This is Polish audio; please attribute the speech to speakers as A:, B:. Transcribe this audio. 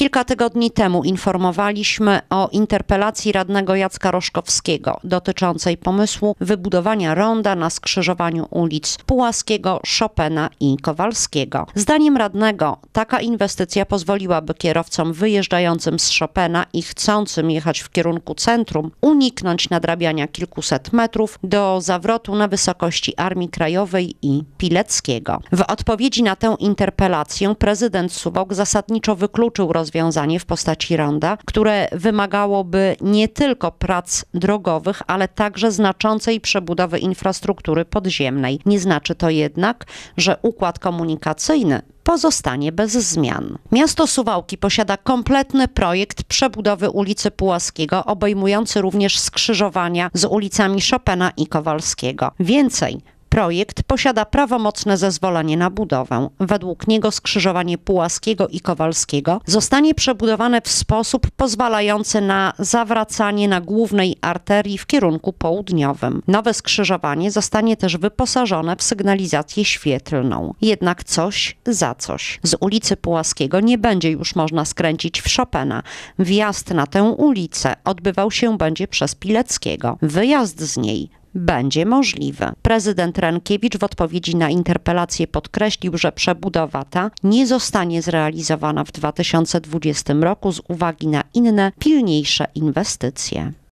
A: Kilka tygodni temu informowaliśmy o interpelacji radnego Jacka Roszkowskiego dotyczącej pomysłu wybudowania ronda na skrzyżowaniu ulic Pułaskiego, Chopina i Kowalskiego. Zdaniem radnego taka inwestycja pozwoliłaby kierowcom wyjeżdżającym z Chopina i chcącym jechać w kierunku centrum uniknąć nadrabiania kilkuset metrów do zawrotu na wysokości Armii Krajowej i Pileckiego. W odpowiedzi na tę interpelację prezydent Suwałk zasadniczo wykluczył rozwiązanie rozwiązanie w postaci ronda, które wymagałoby nie tylko prac drogowych, ale także znaczącej przebudowy infrastruktury podziemnej. Nie znaczy to jednak, że układ komunikacyjny pozostanie bez zmian. Miasto Suwałki posiada kompletny projekt przebudowy ulicy Pułaskiego, obejmujący również skrzyżowania z ulicami Chopina i Kowalskiego. Więcej, Projekt posiada prawomocne zezwolenie na budowę. Według niego skrzyżowanie Pułaskiego i Kowalskiego zostanie przebudowane w sposób pozwalający na zawracanie na głównej arterii w kierunku południowym. Nowe skrzyżowanie zostanie też wyposażone w sygnalizację świetlną. Jednak coś za coś. Z ulicy Pułaskiego nie będzie już można skręcić w Chopina. Wjazd na tę ulicę odbywał się będzie przez Pileckiego. Wyjazd z niej będzie możliwy. Prezydent Renkiewicz w odpowiedzi na interpelację podkreślił, że przebudowa ta nie zostanie zrealizowana w 2020 roku z uwagi na inne, pilniejsze inwestycje.